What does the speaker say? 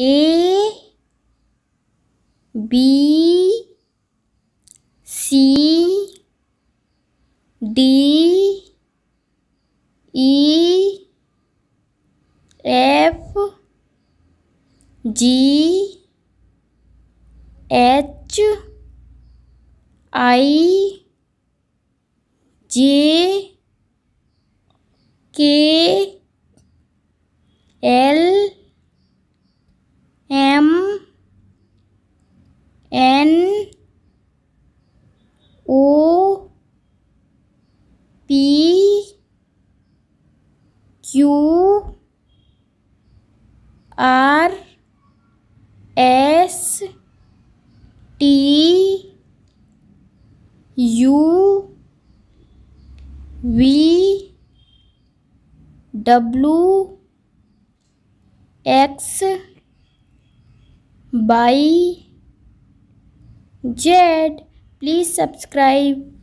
A B C D E F G H I J K L O P Q R S T U V W X Y Jed. Please subscribe.